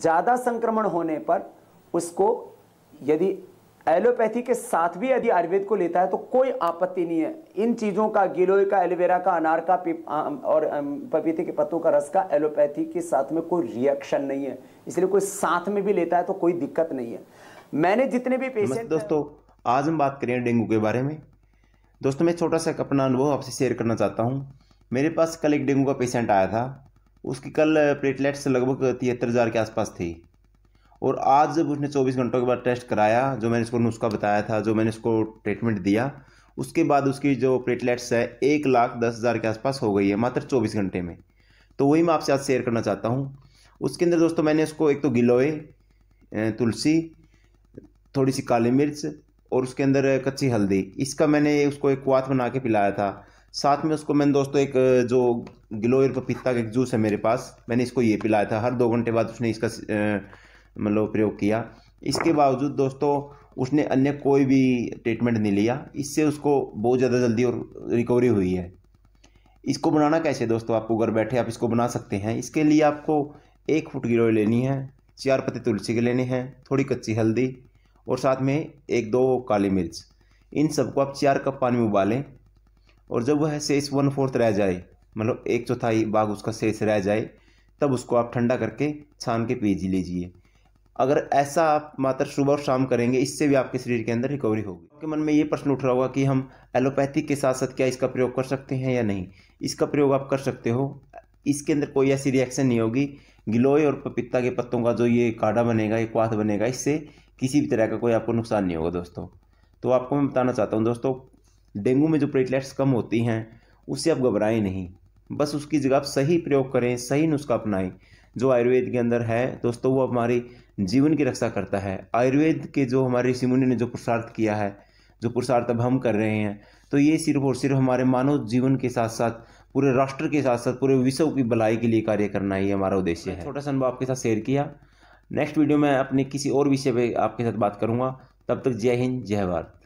ज़्यादा संक्रमण होने पर उसको यदि एलोपैथी के साथ भी यदि आयुर्वेद को लेता है तो कोई आपत्ति नहीं है इन चीज़ों का गिलोय का एलोवेरा का अनार का और पपीते के पत्तों का रस का एलोपैथी के साथ में कोई रिएक्शन नहीं है इसलिए कोई साथ में भी लेता है तो कोई दिक्कत नहीं है मैंने जितने भी पेशेंट दोस्तों आज हम बात करें डेंगू के बारे में दोस्तों मैं छोटा सा अपना अनुभव आपसे शेयर करना चाहता हूँ मेरे पास कल एक डेंगू का पेशेंट आया था उसकी कल प्लेटलेट्स लगभग तिहत्तर हज़ार के आसपास थी और आज जब उसने चौबीस घंटों के बाद टेस्ट कराया जो मैंने इसको नुस्खा बताया था जो मैंने इसको ट्रीटमेंट दिया उसके बाद उसकी जो प्लेटलेट्स है एक लाख दस हज़ार के आसपास हो गई है मात्र चौबीस घंटे में तो वही मैं आपसे आज शेयर करना चाहता हूँ उसके अंदर दोस्तों मैंने उसको एक तो गिलोय तुलसी थोड़ी सी काली मिर्च और उसके अंदर कच्ची हल्दी इसका मैंने उसको एक क्वाथ बना के पिलाया था साथ में उसको मैंने दोस्तों एक जो ग्लोयर पपीता का एक जूस है मेरे पास मैंने इसको ये पिलाया था हर दो घंटे बाद उसने इसका मतलब प्रयोग किया इसके बावजूद दोस्तों उसने अन्य कोई भी ट्रीटमेंट नहीं लिया इससे उसको बहुत ज़्यादा जल्दी और रिकवरी हुई है इसको बनाना कैसे दोस्तों आपको घर बैठे आप इसको बना सकते हैं इसके लिए आपको एक फुट गिलोय लेनी है चार पत्ते तुलसी के लेने हैं थोड़ी कच्ची हल्दी और साथ में एक दो काली मिर्च इन सबको आप चार कप पानी में उबालें और जब वह शेष वन फोर्थ रह जाए मतलब एक चौथाई भाग उसका शेष रह जाए तब उसको आप ठंडा करके छान के पी लीजिए अगर ऐसा आप मात्र सुबह और शाम करेंगे इससे भी आपके शरीर के अंदर रिकवरी होगी आपके मन में ये प्रश्न उठ रहा होगा कि हम एलोपैथी के साथ साथ क्या इसका प्रयोग कर सकते हैं या नहीं इसका प्रयोग आप कर सकते हो इसके अंदर कोई ऐसी रिएक्शन नहीं होगी गिलोय और पपीता के पत्तों का जो ये काढ़ा बनेगा ये क्वाथ बनेगा इससे किसी भी तरह का कोई आपको नुकसान नहीं होगा दोस्तों तो आपको मैं बताना चाहता हूँ दोस्तों डेंगू में जो प्लेटलेट्स कम होती हैं उससे आप घबराएं नहीं बस उसकी जगह आप सही प्रयोग करें सही नुस्खा अपनाएं जो आयुर्वेद के अंदर है दोस्तों वो हमारी जीवन की रक्षा करता है आयुर्वेद के जो हमारे ऋषि मुनि ने जो पुरुषार्थ किया है जो पुरुषार्थ अब हम कर रहे हैं तो ये सिर्फ और सिर्फ हमारे मानव जीवन के साथ साथ पूरे राष्ट्र के साथ साथ पूरे विश्व की भलाई के लिए कार्य करना ही हमारा उद्देश्य है छोटा सा अनुभव आपके साथ शेयर किया नेक्स्ट वीडियो में अपने किसी और विषय पर आपके साथ बात करूँगा तब तक जय हिंद जय भारत